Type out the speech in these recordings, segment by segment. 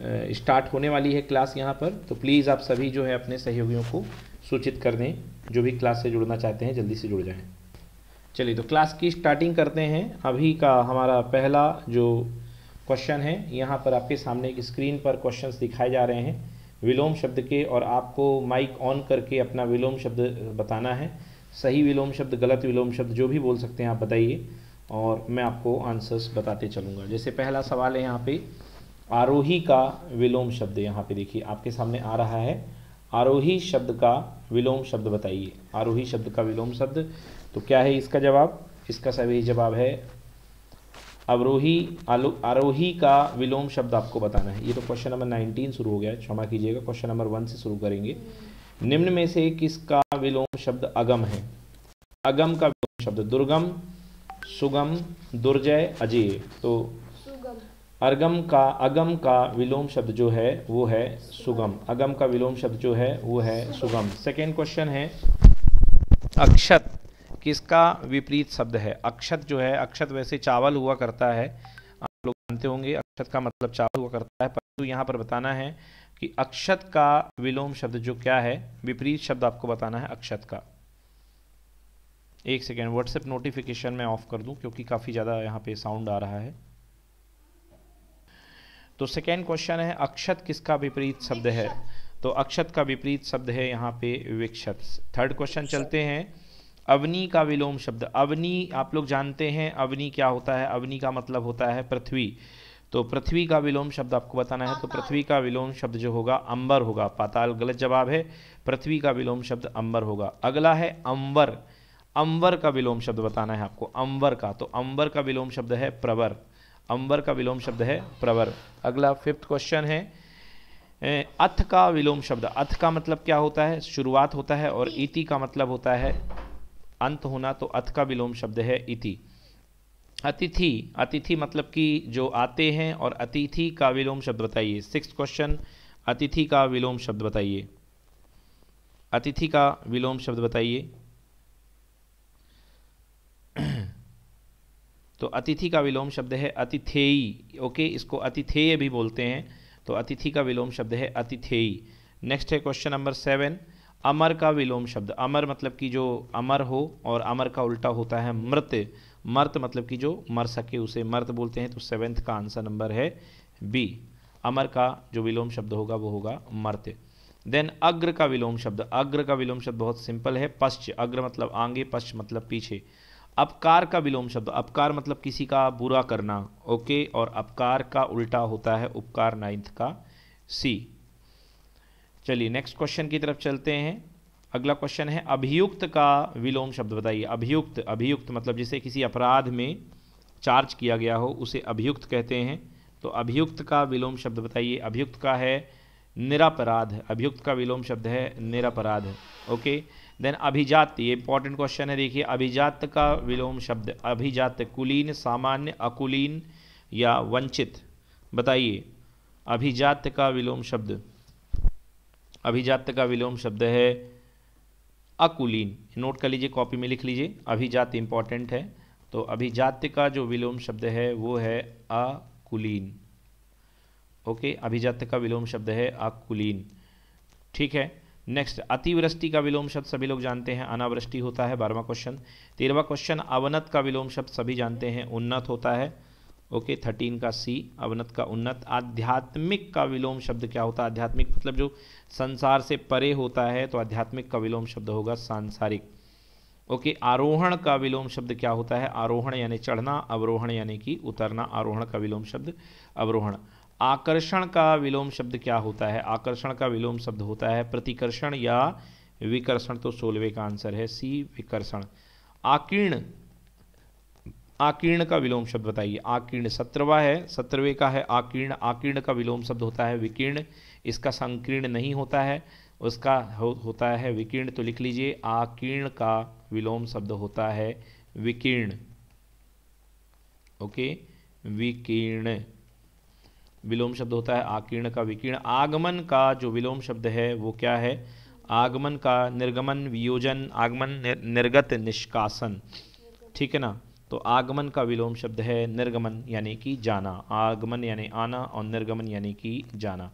Start होने वाली है क्लास यहाँ पर तो प्लीज़ आप सभी जो है अपने सहयोगियों को सूचित कर दें जो भी क्लास से जुड़ना चाहते हैं जल्दी से जुड़ जाएं चलिए तो क्लास की स्टार्टिंग करते हैं अभी का हमारा पहला जो क्वेश्चन है यहाँ पर आपके सामने एक स्क्रीन पर क्वेश्चंस दिखाए जा रहे हैं विलोम शब्द के और आपको माइक ऑन करके अपना विलोम शब्द बताना है सही विलोम शब्द गलत विलोम शब्द जो भी बोल सकते हैं आप बताइए और मैं आपको आंसर्स बताते चलूँगा जैसे पहला सवाल है यहाँ पर आरोही का विलोम शब्द यहाँ पे देखिए आपके सामने आ रहा है आरोही शब्द का विलोम शब्द बताइए आरोही शब्द का विलोम शब्द तो क्या है इसका जवाब इसका सभी जवाब है अवरोही आरोही का विलोम शब्द आपको बताना है ये तो क्वेश्चन नंबर नाइनटीन शुरू हो गया क्षमा कीजिएगा क्वेश्चन नंबर वन से शुरू करेंगे निम्न में से किसका विलोम शब्द अगम है अगम का विलोम शब्द दुर्गम सुगम दुर्जय अजय तो अर्गम का अगम का विलोम शब्द जो है वो है सुगम अगम का विलोम शब्द जो है वो है सुगम सेकेंड क्वेश्चन है अक्षत किसका विपरीत शब्द है अक्षत जो है अक्षत वैसे चावल हुआ करता है आप लोग जानते होंगे अक्षत का मतलब चावल हुआ करता है परंतु यहाँ पर बताना है कि अक्षत का विलोम शब्द जो क्या है विपरीत शब्द आपको बताना है अक्षत का एक सेकेंड व्हाट्सएप नोटिफिकेशन मैं ऑफ़ कर दूं क्योंकि काफ़ी ज़्यादा यहाँ पे साउंड आ रहा है तो सेकेंड क्वेश्चन है अक्षत किसका विपरीत शब्द है तो अक्षत का विपरीत शब्द है यहाँ पे विक्षत थर्ड क्वेश्चन चलते हैं अवनी का विलोम शब्द अवनी आप लोग जानते हैं अवनी क्या होता है अवनी का मतलब होता है पृथ्वी तो पृथ्वी का विलोम शब्द आपको बताना है तो पृथ्वी का विलोम शब्द जो होगा अंबर होगा पाताल गलत जवाब है पृथ्वी का विलोम शब्द अंबर होगा अगला है अंबर अंबर का विलोम शब्द बताना है आपको अंबर का तो अंबर का विलोम शब्द है प्रवर अंबर का विलोम शब्द है प्रवर अगला फिफ्थ क्वेश्चन है अथ का विलोम शब्द अथ का मतलब क्या होता है शुरुआत होता है और इति का मतलब होता है अंत होना तो अथ का विलोम शब्द है इति अतिथि अतिथि मतलब कि जो आते हैं और अतिथि का विलोम शब्द बताइए सिक्स क्वेश्चन अतिथि का विलोम शब्द बताइए अतिथि का विलोम शब्द बताइए तो अतिथि का विलोम शब्द है अतिथेयी ओके इसको अतिथेय भी बोलते हैं तो अतिथि का विलोम शब्द है अतिथेयी नेक्स्ट है क्वेश्चन नंबर सेवन अमर का विलोम शब्द अमर मतलब कि जो अमर हो और अमर का उल्टा होता है मृत मर्त मतलब कि जो मर सके उसे मर्त बोलते हैं तो सेवेंथ का आंसर नंबर है बी अमर का जो विलोम शब्द होगा वो होगा मर्त देन अग्र का विलोम शब्द अग्र का विलोम शब्द बहुत सिंपल है पश्च अग्र मतलब आगे पश्च मतलब पीछे अपकार का विलोम शब्द अपकार मतलब किसी का बुरा करना ओके और अपकार का उल्टा होता है उपकार नाइन्थ का सी चलिए नेक्स्ट क्वेश्चन की तरफ चलते हैं अगला क्वेश्चन है अभियुक्त का विलोम शब्द बताइए अभियुक्त अभियुक्त मतलब जिसे किसी अपराध में चार्ज किया गया हो उसे अभियुक्त कहते हैं तो अभियुक्त का विलोम शब्द बताइए अभियुक्त का है निरापराध अभियुक्त का विलोम शब्द है निरापराध ओके okay? देन अभिजात ये इंपॉर्टेंट क्वेश्चन है देखिए अभिजात का विलोम शब्द अभिजात कुलीन सामान्य अकुलीन या वंचित बताइए अभिजात का विलोम शब्द अभिजात का विलोम शब्द है अकुलीन नोट कर लीजिए कॉपी में लिख लीजिए अभिजात इंपॉर्टेंट है तो अभिजात्य का जो विलोम शब्द है वो है अकुलीन ओके अभिजात का विलोम शब्द है अकुलीन ठीक है नेक्स्ट अतिवृष्टि का विलोम शब्द सभी लोग जानते हैं अनावृष्टि होता है बारहवा क्वेश्चन तेरहवा क्वेश्चन अवनत का विलोम शब्द सभी जानते हैं उन्नत होता है ओके okay, थर्टीन का सी अवनत का उन्नत आध्यात्मिक का विलोम शब्द क्या होता है आध्यात्मिक मतलब जो संसार से परे होता है तो आध्यात्मिक का विलोम शब्द होगा सांसारिक ओके okay, आरोहण का विलोम शब्द क्या होता है आरोहण यानी चढ़ना अवरोहण यानी कि उतरना आरोहण का विलोम शब्द अवरोहण आकर्षण का विलोम शब्द क्या होता है आकर्षण का विलोम शब्द होता है प्रतिकर्षण या विकर्षण तो सोलवे का आंसर है सी विकर्षण आकीर्ण आकीर्ण का विलोम शब्द बताइए आकीर्ण सत्रवा है सत्रवे का है आकीर्ण आकीर्ण का विलोम शब्द होता है विकीर्ण इसका संकीर्ण नहीं होता है उसका हो, होता है विकीर्ण तो लिख लीजिए आकीर्ण का विलोम शब्द होता है विकीर्ण ओके विकीर्ण विलोम शब्द होता है आकीर्ण का विकीर्ण आगमन का जो विलोम शब्द है वो क्या है आगमन का निर्गमन वियोजन आगमन निर्गत निष्कासन ठीक है ना तो आगमन का विलोम शब्द है निर्गमन यानी कि जाना आगमन यानी आना और निर्गमन यानी कि जाना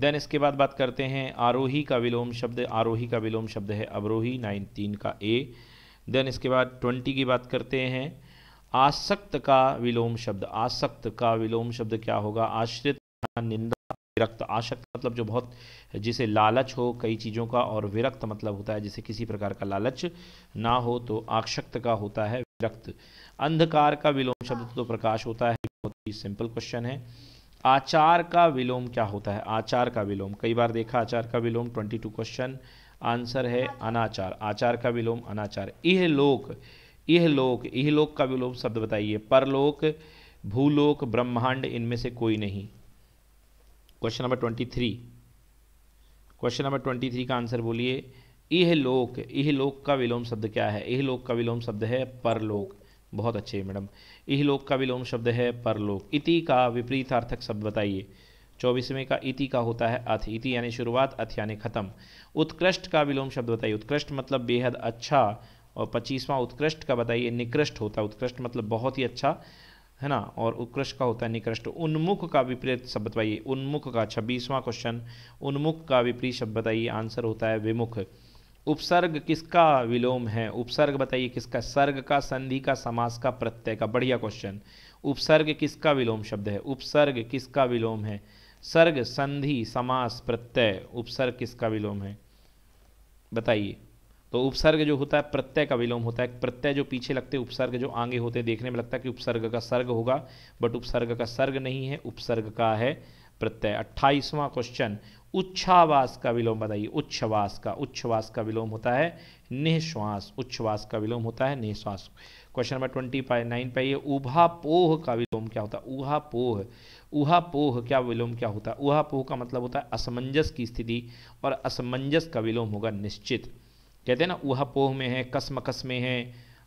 देन इसके बाद बात करते हैं आरोही का विलोम शब्द आरोही का विलोम शब्द है अवरोही नाइन तीन का ए देन इसके बाद ट्वेंटी की बात करते हैं आसक्त का विलोम शब्द आसक्त का विलोम शब्द क्या होगा आश्रित निंदा विरक्त आशक्त मतलब जो बहुत जिसे लालच हो कई चीज़ों का और विरक्त मतलब होता है जिसे किसी प्रकार का लालच ना हो तो आशक्त का होता है विरक्त अंधकार का विलोम शब्द तो प्रकाश होता है बहुत ही सिंपल क्वेश्चन है आचार का विलोम क्या होता है आचार का विलोम कई बार देखा आचार का विलोम ट्वेंटी टू क्वेश्चन आंसर है अनाचार आचार का विलोम अनाचार इह लोक यह लोक यह लोक का विलोप शब्द बताइए परलोक भूलोक ब्रह्मांड इनमें से कोई नहीं question number twenty three question number twenty three का आंसर बोलिए यह लोक यह लोक का विलोम शब्द क्या है यह लोक का विलोम शब्द है परलोक बहुत अच्छे मैडम यह लोक का विलोम शब्द है परलोक इति का विपरीतार्थक शब्द बताइए चौबीसवें का इति का होता है अथ इति यानी शुरुआत अथ यानी खत्म उत्कृष्ट का विलोम शब्द बताइए उत्कृष्ट मतलब बेहद अच्छा और पच्चीसवां उत्कृष्ट का बताइए निकृष्ट होता है उत्कृष्ट मतलब बहुत ही अच्छा है ना और उत्कृष्ट का होता है निकृष्ट उन्मुख का विपरीत शब्द बताइए उन्मुख का छब्बीसवां क्वेश्चन उन्मुख का विपरीत शब्द बताइए आंसर होता है विमुख उपसर्ग किसका विलोम है उपसर्ग बताइए किसका सर्ग का संधि का समास का प्रत्यय का बढ़िया क्वेश्चन उपसर्ग किसका विलोम शब्द है उपसर्ग किसका विलोम है सर्ग संधि समास प्रत्यय उपसर्ग किसका विलोम है बताइए तो उपसर्ग जो होता है प्रत्यय का विलोम होता है प्रत्यय जो पीछे लगते हैं उपसर्ग जो आगे होते हैं देखने में लगता है कि उपसर्ग का सर्ग होगा बट उपसर्ग का सर्ग नहीं है उपसर्ग का है प्रत्यय अट्ठाईसवां क्वेश्चन उच्छावास का विलोम बताइए उच्छवास का उच्छवास का विलोम होता है निःश्वास उच्छवास का विलोम होता है निःश्वास question number twenty five nine पे उभा पोह का विलोम क्या होता है पोह उहा पोह क्या विलोम क्या होता है पोह का मतलब होता है असमंजस की स्थिति और असमंजस का विलोम होगा निश्चित कहते हैं ना ऊहा पोह में है कसम कस में है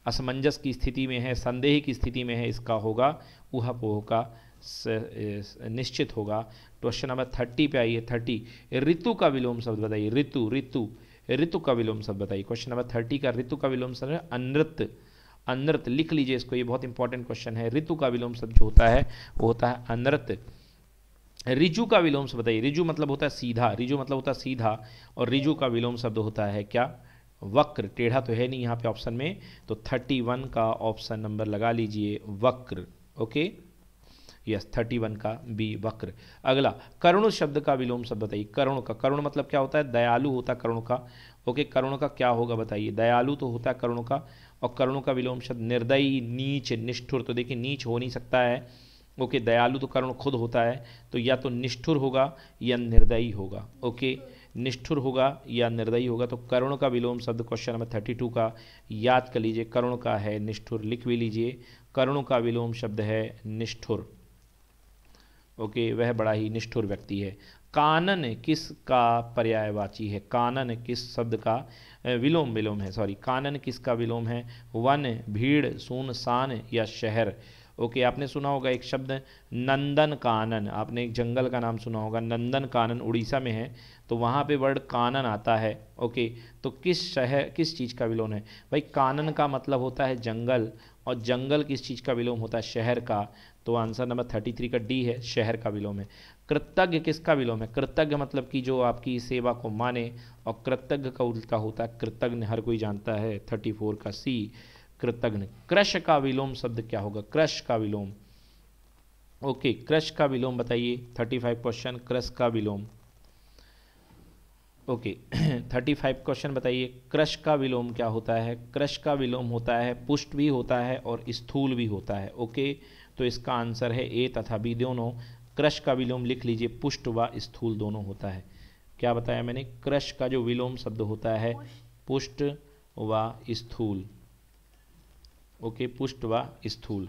असमंजस की स्थिति में है संदेह की स्थिति में है इसका होगा ऊहा पोह का निश्चित होगा क्वेश्चन नंबर थर्टी पे आइए थर्टी ऋतु का विलोम शब्द बताइए ऋतु ऋतु ऋतु का विलोम शब्द बताइए क्वेश्चन नंबर थर्टी का ऋतु का विलोम शब्द अनृत अनृत लिख लीजिए इसको ये बहुत इंपॉर्टेंट क्वेश्चन है ऋतु का विलोम शब्द जो होता है वो होता है अनृत रिजु का विलोम शब्द बताइए रिजु मतलब होता है सीधा रिजु मतलब होता है सीधा और रिजु का विलोम शब्द होता है क्या वक्र टेढ़ा तो है नहीं यहाँ पे ऑप्शन में तो थर्टी वन का ऑप्शन नंबर लगा लीजिए वक्र ओके यस थर्टी वन का बी वक्र अगला करुण शब्द का विलोम शब्द बताइए करुण का करुण मतलब क्या होता है दयालु होता है करुण का ओके करुण का क्या होगा बताइए दयालु तो होता है करुण का और करुण का विलोम शब्द निर्दयी नीच निष्ठुर तो देखिए नीच हो नहीं सकता है ओके दयालु तो करुण खुद होता है तो या तो निष्ठुर होगा या निर्दयी होगा ओके okay? निष्ठुर होगा या निर्दयी होगा तो करुण का विलोम शब्द क्वेश्चन नंबर थर्टी टू का याद कर लीजिए करुण का है निष्ठुर लिख भी लीजिए करुण का विलोम शब्द है निष्ठुर ओके वह बड़ा ही निष्ठुर व्यक्ति है कानन किस का पर्यायवाची है कानन किस शब्द का विलोम विलोम है सॉरी कानन किस का विलोम है वन भीड़ सून सान या शहर ओके आपने सुना होगा एक शब्द नंदन कानन आपने एक जंगल का नाम सुना होगा नंदन कानन उड़ीसा में है तो वहाँ पे वर्ड कानन आता है ओके तो किस शहर किस चीज़ का विलोम है भाई कानन का मतलब होता है जंगल और जंगल किस चीज़ का विलोम होता है शहर का तो आंसर नंबर थर्टी थ्री का डी है शहर का विलोम है कृतज्ञ किसका विलोम है कृतज्ञ मतलब कि जो आपकी सेवा को माने और कृतज्ञ का उल्टा होता है कृतज्ञ हर कोई जानता है थर्टी फोर का सी कृतघ्न क्रश का विलोम शब्द क्या होगा क्रश का विलोम ओके क्रश का विलोम बताइए थर्टी फाइव क्वेश्चन क्रश का विलोम ओके थर्टी फाइव क्वेश्चन बताइए क्रश का विलोम क्या होता है क्रश का विलोम होता है पुष्ट भी होता है और स्थूल भी होता है ओके तो इसका आंसर है ए तथा बी दोनों क्रश का विलोम लिख लीजिए पुष्ट व स्थूल दोनों होता है क्या बताया मैंने क्रश का जो विलोम शब्द होता है पुष्ट व स्थूल ओके पुष्ट व स्थूल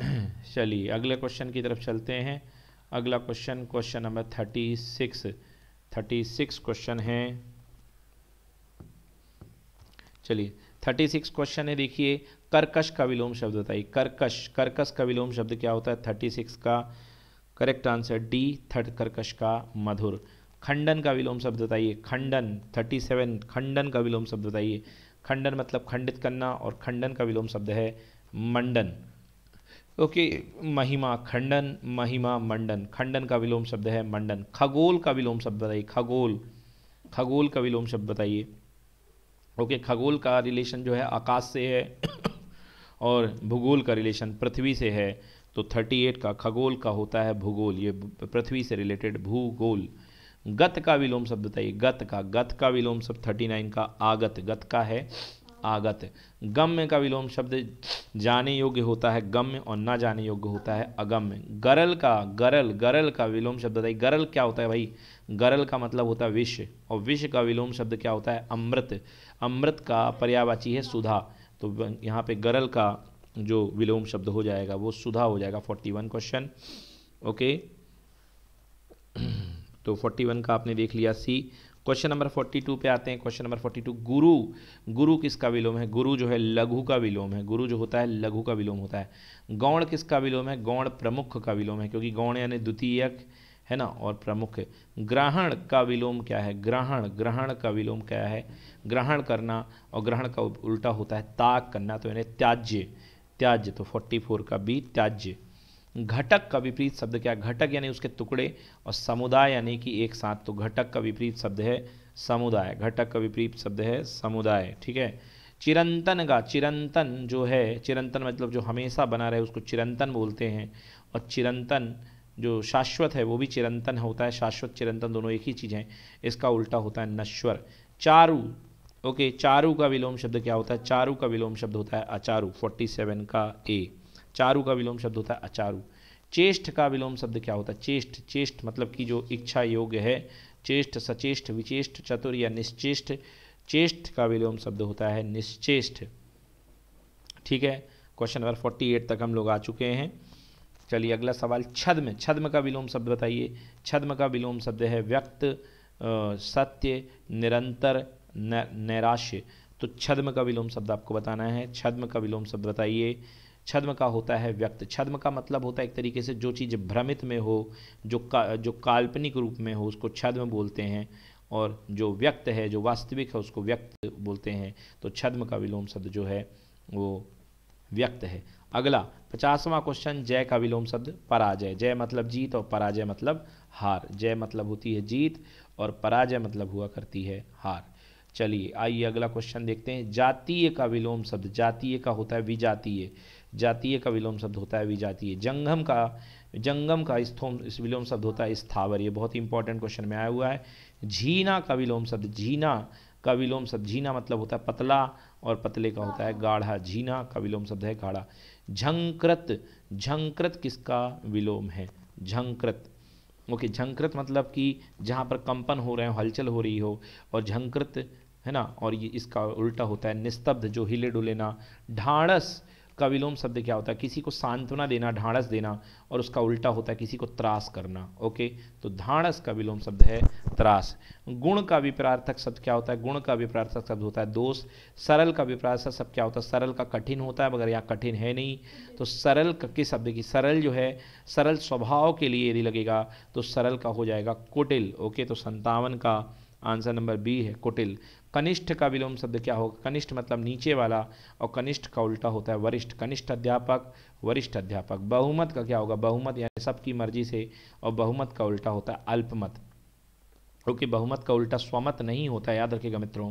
चलिए अगले क्वेश्चन की तरफ चलते हैं अगला question question number thirty six thirty six question है चलिए थर्टी सिक्स क्वेश्चन है देखिए कर्कश का विलोम शब्द बताइए कर्कश कर्कश का विलोम शब्द क्या होता है थर्टी सिक्स का करेक्ट आंसर डी थर्ड कर्कश का मधुर खंडन का विलोम शब्द बताइए खंडन थर्टी सेवन खंडन का विलोम शब्द बताइए खंडन मतलब खंडित करना और खंडन का विलोम शब्द है मंडन ओके महिमा खंडन महिमा मंडन खंडन का विलोम शब्द है मंडन खगोल का विलोम शब्द बताइए खगोल खगोल का विलोम शब्द बताइए ओके खगोल का रिलेशन जो है आकाश से है और भूगोल का रिलेशन पृथ्वी से है तो 38 का खगोल का होता है भूगोल ये पृथ्वी से रिलेटेड भूगोल गत का विलोम शब्द बताइए गत का गत का विलोम शब्द थर्टी नाइन का आगत गत का है आगत गम्य का विलोम शब्द जाने योग्य होता है गम्य और ना जाने योग्य होता है अगम्य गरल का गरल गरल का विलोम शब्द बताइए गरल क्या होता है भाई गरल का मतलब होता है विष और विष का विलोम शब्द क्या होता है अमृत अमृत का पर्यावाची है सुधा तो यहाँ पे गरल का जो विलोम शब्द हो जाएगा वो सुधा हो जाएगा फोर्टी वन क्वेश्चन ओके तो 41 का आपने देख लिया सी क्वेश्चन नंबर 42 पे आते हैं क्वेश्चन नंबर 42 गुरु गुरु किसका विलोम है गुरु जो है लघु का विलोम है गुरु जो होता है लघु का विलोम होता है गौण किसका विलोम है गौण प्रमुख का विलोम है क्योंकि गौण यानी द्वितीयक है ना और प्रमुख ग्रहण का विलोम क्या है ग्रहण ग्रहण का विलोम क्या है ग्रहण करना और ग्रहण का उल्टा होता है ताक करना तो यानी त्याज्य त्याज्य तो 44 का बी त्याज्य घटक का विपरीत शब्द क्या घटक यानी उसके टुकड़े और समुदाय यानी कि एक साथ तो घटक का विपरीत शब्द है समुदाय घटक का विपरीत शब्द है समुदाय ठीक है चिरंतन का चिरंतन जो है चिरंतन मतलब जो हमेशा बना रहे उसको चिरंतन बोलते हैं और चिरंतन जो शाश्वत है वो भी चिरंतन होता है शाश्वत चिरंतन दोनों एक ही चीज़ है इसका उल्टा होता है नश्वर चारू ओके चारू का विलोम शब्द क्या होता है चारू का विलोम शब्द होता है अचारू 47 का ए चारू का विलोम शब्द होता है अचारू चेष्ट का विलोम शब्द क्या होता है चेष्ट चेष्ट मतलब कि जो इच्छा योग्य है चेष्ट सचेष्ट विचेष्ट चतुर या निश्चेष्ट चेष्ट का विलोम शब्द होता है निश्चेष्ट ठीक है क्वेश्चन नंबर फोर्टी एट तक हम लोग आ चुके हैं चलिए अगला सवाल छद्म छद्म का विलोम शब्द बताइए छद्म का विलोम शब्द है व्यक्त सत्य निरंतर नैराश्य तो छद्म का विलोम शब्द आपको बताना है छद्म का विलोम शब्द बताइए छद्म का होता है व्यक्त छद्म का मतलब होता है एक तरीके से जो चीज़ भ्रमित में हो जो का जो काल्पनिक रूप में हो उसको छद्म बोलते हैं और जो व्यक्त है जो वास्तविक है उसको व्यक्त बोलते हैं तो छद्म का विलोम शब्द जो है वो व्यक्त है अगला पचासवां क्वेश्चन जय का विलोम शब्द पराजय जय मतलब जीत और पराजय मतलब हार जय मतलब होती है जीत और पराजय मतलब हुआ करती है हार चलिए आइए अगला क्वेश्चन देखते हैं जातीय का विलोम शब्द जातीय का होता है विजातीय जातीय का विलोम शब्द होता है विजातीय जंगम का जंगम का स्थोम इस विलोम शब्द होता है स्थावर ये बहुत इंपॉर्टेंट क्वेश्चन में आया हुआ है झीना का विलोम शब्द झीना का विलोम शब्द झीना मतलब होता है पतला और पतले का होता है गाढ़ा झीना का विलोम शब्द है गाढ़ा झंकृत झंकृत किसका विलोम है झंकृत ओके झंकृत मतलब कि जहाँ पर कंपन हो रहे हो हलचल हो रही हो और झंकृत है ना और ये इसका उल्टा होता है निस्तब्ध जो हिले डुले ना ढाणस का विलोम शब्द क्या होता है किसी को सांत्वना देना ढाणस देना और उसका उल्टा होता है किसी को त्रास करना ओके तो ढाणस का विलोम शब्द है त्रास गुण का विपरार्थक शब्द क्या होता है गुण का विपरार्थक शब्द होता है दोष सरल का विपरार्थक शब्द क्या होता है सरल का कठिन होता है मगर यहाँ कठिन है नहीं तो सरल किस शब्द की सरल जो है सरल स्वभाव के लिए यदि लगेगा तो सरल का हो जाएगा कुटिल ओके तो संतावन का आंसर नंबर बी है कुटिल कनिष्ठ का विलोम शब्द क्या होगा कनिष्ठ मतलब नीचे वाला और कनिष्ठ का उल्टा होता है वरिष्ठ कनिष्ठ अध्यापक वरिष्ठ अध्यापक बहुमत का क्या होगा बहुमत यानी सबकी मर्जी से और बहुमत का उल्टा होता है अल्पमत क्योंकि बहुमत का उल्टा स्वमत नहीं होता याद रखिएगा मित्रों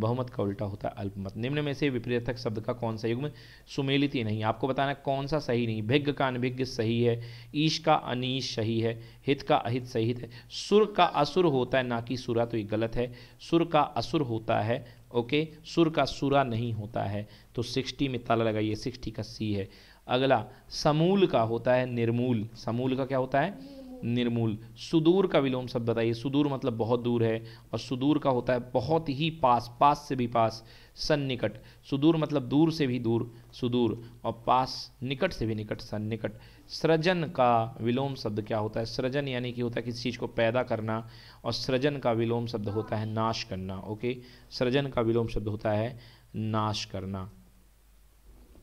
बहुमत का उल्टा होता है अल्पमत निम्न में से विपरीतक शब्द का कौन सा युग्म सुमेलित ही नहीं आपको बताना कौन सा सही नहीं भिग्ग का अनभिज्ञ सही है ईश का अनिश सही है हित का अहित सही है सुर का असुर होता है ना कि सुरा तो ये गलत है सुर का असुर होता है ओके सुर का सुरा नहीं होता है तो सिक्सटी में ताला लगाइए सिक्सटी का सी है अगला समूल का होता है निर्मूल समूल का क्या होता है निर्मूल सुदूर का विलोम शब्द बताइए सुदूर मतलब बहुत दूर है और सुदूर का होता है बहुत ही पास पास से भी पास सन्निकट सुदूर मतलब दूर से भी दूर सुदूर और पास निकट से भी निकट सन्निकट सृजन का विलोम शब्द क्या होता है सृजन यानी कि होता है किसी चीज़ को पैदा करना और सृजन का विलोम शब्द होता है नाश करना ओके सृजन का विलोम शब्द होता है नाश करना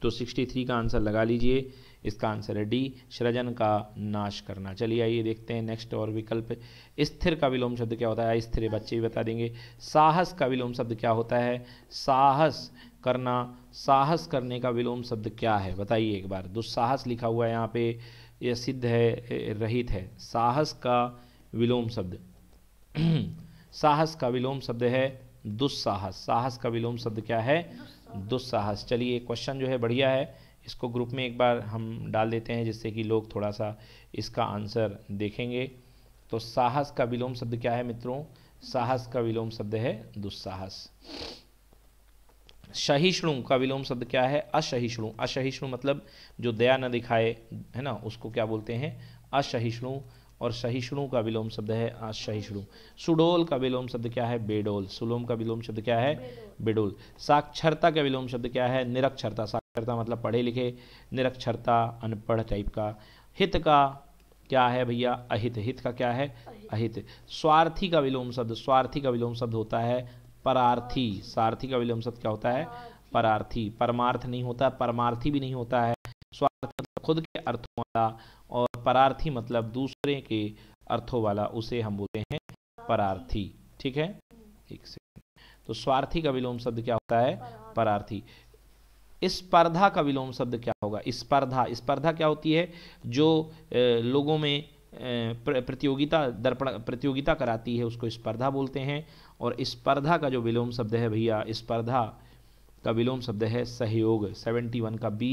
तो 63 का आंसर लगा लीजिए इसका आंसर है डी सृजन का नाश करना चलिए आइए देखते हैं नेक्स्ट और विकल्प स्थिर का विलोम शब्द क्या होता है स्थिर बच्चे भी बता देंगे साहस का विलोम शब्द क्या होता है साहस करना साहस करने का विलोम शब्द क्या है बताइए एक बार दुस्साहस लिखा हुआ है यहाँ पे यह सिद्ध है रहित है साहस का विलोम शब्द साहस का विलोम शब्द है दुस्साहस साहस का विलोम शब्द क्या है दुस्साहस चलिए क्वेश्चन जो है बढ़िया है इसको ग्रुप में एक बार हम डाल देते हैं जिससे कि लोग थोड़ा सा इसका आंसर देखेंगे तो साहस का विलोम शब्द क्या है मित्रों साहस का विलोम शब्द है दुस्साहस सहिष्णु का विलोम शब्द क्या है असहिष्णु असहिष्णु मतलब जो दया न दिखाए है ना उसको क्या बोलते हैं असहिष्णु और सहिष्णु का विलोम शब्द है असहिष्णु सुडोल का विलोम शब्द क्या है बेडोल सुलोम का विलोम शब्द क्या है बेडोल साक्षरता का विलोम शब्द क्या है निरक्षरता साक्षरता मतलब पढ़े लिखे निरक्षरता अनपढ़ टाइप का हित का क्या है भैया अहित हित का क्या है अहित स्वार्थी का विलोम शब्द स्वार्थी का विलोम शब्द होता है परार्थी सारथी का विलोम शब्द क्या होता है परार्थी परमार्थ नहीं होता परमार्थी भी नहीं होता है स्वार्थ मतलब खुद के अर्थों वाला और परार्थी मतलब दूसरे के अर्थों वाला उसे हम बोलते हैं परार्थी ठीक है एक तो स्वार्थी का विलोम शब्द क्या होता है परार्थी स्पर्धा का विलोम शब्द क्या होगा स्पर्धा स्पर्धा क्या होती है जो लोगों में प्रतियोगिता दर्पण प्रतियोगिता कराती है उसको स्पर्धा बोलते हैं और स्पर्धा का जो विलोम शब्द है भैया स्पर्धा का विलोम शब्द है सहयोग 71 का बी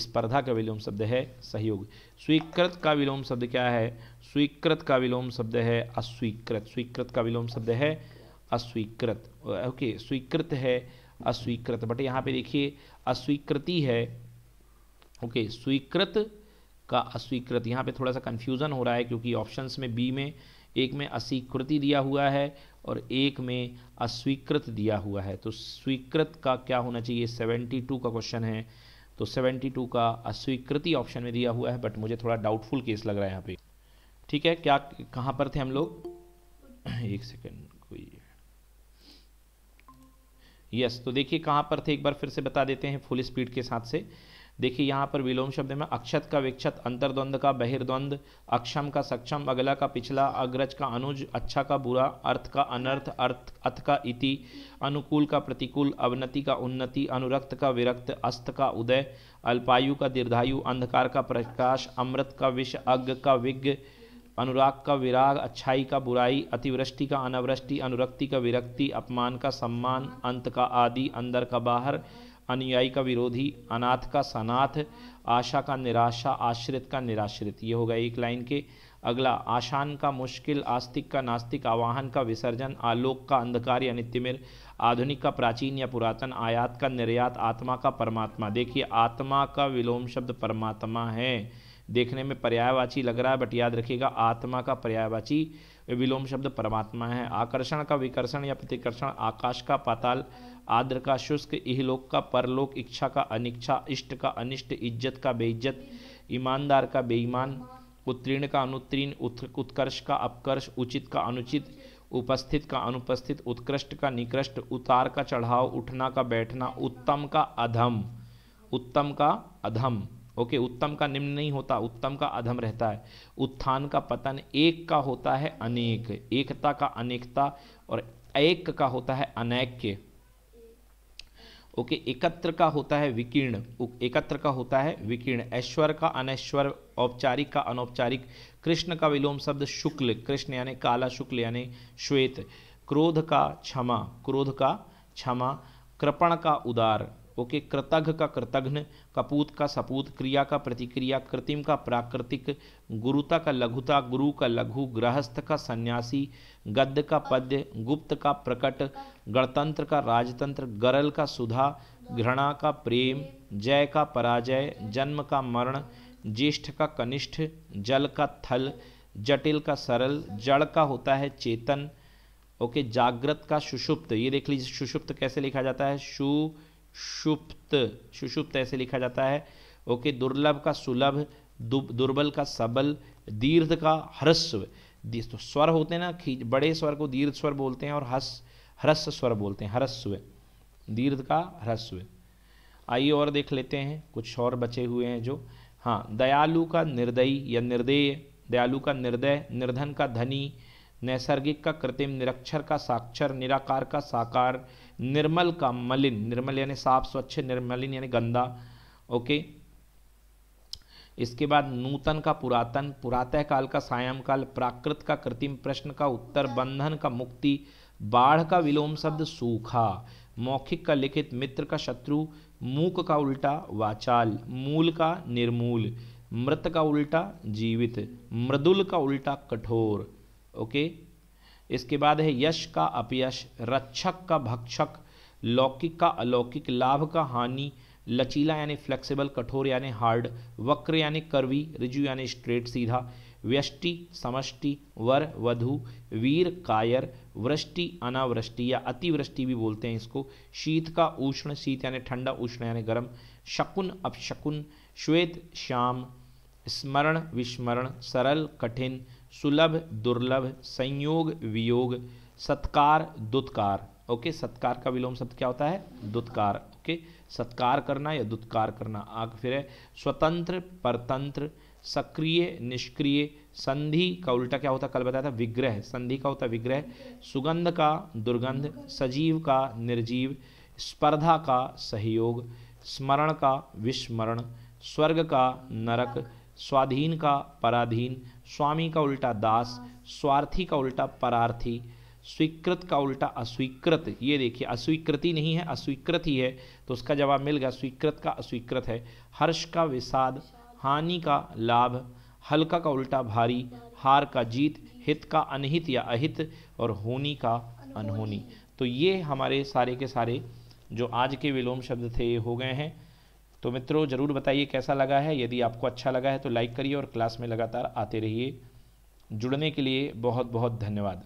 स्पर्धा का विलोम शब्द है सहयोग स्वीकृत का विलोम शब्द क्या है स्वीकृत का विलोम शब्द है अस्वीकृत स्वीकृत का विलोम शब्द है अस्वीकृत ओके स्वीकृत है अस्वीकृत बट यहाँ पे देखिए अस्वीकृति है ओके स्वीकृत का अस्वीकृत यहाँ पे थोड़ा सा कन्फ्यूज़न हो रहा है क्योंकि ऑप्शंस में बी में एक में अस्वीकृति दिया हुआ है और एक में अस्वीकृत दिया हुआ है तो स्वीकृत का क्या होना चाहिए सेवेंटी टू का क्वेश्चन है तो सेवेंटी टू का अस्वीकृति ऑप्शन में दिया हुआ है बट मुझे थोड़ा डाउटफुल केस लग रहा है यहाँ पे ठीक है क्या कहाँ पर थे हम लोग एक सेकेंड कोई यस yes, तो देखिए कहाँ पर थे एक बार फिर से बता देते हैं फुल स्पीड के साथ से देखिए यहाँ पर विलोम शब्द में अक्षत का विक्षत अंतर्द्वंद का बहिर्द्वंद अक्षम का सक्षम अगला का पिछला अग्रज का अनुज अच्छा का बुरा अर्थ का अनर्थ अर्थ अथ का इति अनुकूल का प्रतिकूल अवनति का उन्नति अनुरक्त का विरक्त अस्त का उदय अल्पायु का दीर्घायु अंधकार का प्रकाश अमृत का विष अग्ञ का विज्ञ अनुराग का विराग अच्छाई का बुराई अतिवृष्टि का अनावृष्टि अनुरक्ति का विरक्ति अपमान का सम्मान अंत का आदि अंदर का बाहर अनुयायी का विरोधी अनाथ का सनाथ आशा का निराशा आश्रित का निराश्रित ये होगा एक लाइन के अगला आशान का मुश्किल आस्तिक का नास्तिक आवाहन का विसर्जन आलोक का अंधकार या नित्यमिर आधुनिक का प्राचीन या पुरातन आयात का निर्यात आत्मा का परमात्मा देखिए आत्मा का विलोम शब्द परमात्मा है देखने में पर्यायवाची लग रहा है बट याद रखिएगा आत्मा का पर्यायवाची विलोम शब्द परमात्मा है आकर्षण का विकर्षण या प्रतिकर्षण आकाश का पाताल आद्र का शुष्क इहलोक का परलोक इच्छा का अनिच्छा इष्ट का अनिष्ट इज्जत का बेइज्जत ईमानदार का बेईमान उत्तीर्ण का अनुत्तीर्ण उत्कर्ष का अपकर्ष उचित का अनुचित उपस्थित का अनुपस्थित उत्कृष्ट का निकृष्ट उतार का चढ़ाव उठना का बैठना उत्तम का अधम उत्तम का अधम ओके उत्तम का निम्न नहीं होता उत्तम का अधम रहता है उत्थान का पतन एक का होता है अनेक एकता का अनेकता और एक का होता है अनैक्य ओके एकत्र का होता है विकीर्ण एकत्र का होता है विकीर्ण ऐश्वर का अनैश्वर औपचारिक का अनौपचारिक कृष्ण का विलोम शब्द शुक्ल कृष्ण यानी काला शुक्ल यानी श्वेत क्रोध का क्षमा क्रोध का क्षमा कृपण का उदार ओके कृतघ का कृतघ्न कपूत का सपूत क्रिया का प्रतिक्रिया कृतिम का प्राकृतिक गुरुता का लघुता गुरु का लघु गृहस्थ का सन्यासी गद्य का पद्य गुप्त का प्रकट गणतंत्र का राजतंत्र गरल का सुधा घृणा का प्रेम जय का पराजय जन्म का मरण ज्येष्ठ का कनिष्ठ जल का थल जटिल का सरल जड़ का होता है चेतन ओके जागृत का सुषुप्त ये देख लीजिए सुषुप्त कैसे लिखा जाता है शु सुषुप्त सुषुप्त ऐसे लिखा जाता है ओके दुर्लभ का सुलभ दुर्बल का सबल दीर्घ का ह्रस्व तो स्वर होते हैं ना बड़े स्वर को दीर्घ स्वर बोलते हैं और हस ह्रस्व स्वर बोलते हैं ह्रस्व दीर्घ का ह्रस्व आइए और देख लेते हैं कुछ और बचे हुए हैं जो हाँ दयालु का निर्दयी या निर्दय दयालु का निर्दय निर्धन का धनी नैसर्गिक का कृत्रिम निरक्षर का साक्षर निराकार का साकार निर्मल का मलिन निर्मल यानी साफ स्वच्छ निर्मलिन यानी गंदा ओके इसके बाद नूतन का पुरातन पुरातः काल का सायं काल प्राकृत का कृत्रिम प्रश्न का उत्तर बंधन का मुक्ति बाढ़ का विलोम शब्द सूखा मौखिक का लिखित मित्र का शत्रु मूक का उल्टा वाचाल मूल का निर्मूल मृत का उल्टा जीवित मृदुल का उल्टा कठोर ओके इसके बाद है यश का अपयश रक्षक का भक्षक लौकिक का अलौकिक लाभ का हानि लचीला यानी फ्लेक्सिबल कठोर यानी हार्ड वक्र यानी कर्वी रिजु यानी स्ट्रेट सीधा व्यष्टि समष्टि वर वधु वीर कायर वृष्टि अनावृष्टि या अतिवृष्टि भी बोलते हैं इसको शीत का उष्ण शीत यानी ठंडा उष्ण यानी गर्म शकुन अपशकुन श्वेत श्याम स्मरण विस्मरण सरल कठिन सुलभ दुर्लभ संयोग वियोग सत्कार दुत्कार ओके सत्कार का विलोम शब्द क्या होता है दुत्कार ओके सत्कार करना या दुत्कार करना आग फिर है स्वतंत्र परतंत्र सक्रिय निष्क्रिय संधि का उल्टा क्या होता कल बताया था विग्रह संधि का होता विग्रह सुगंध का दुर्गंध सजीव का निर्जीव स्पर्धा का सहयोग स्मरण का विस्मरण स्वर्ग का नरक स्वाधीन का पराधीन स्वामी का उल्टा दास स्वार्थी का उल्टा परार्थी स्वीकृत का उल्टा अस्वीकृत ये देखिए अस्वीकृति नहीं है अस्वीकृत ही है तो उसका जवाब मिल गया स्वीकृत का अस्वीकृत है हर्ष का विषाद हानि का लाभ हल्का का उल्टा भारी हार का जीत हित का अनहित या अहित और होनी का अनहोनी तो ये हमारे सारे के सारे जो आज के विलोम शब्द थे ये हो गए हैं तो मित्रों ज़रूर बताइए कैसा लगा है यदि आपको अच्छा लगा है तो लाइक करिए और क्लास में लगातार आते रहिए जुड़ने के लिए बहुत बहुत धन्यवाद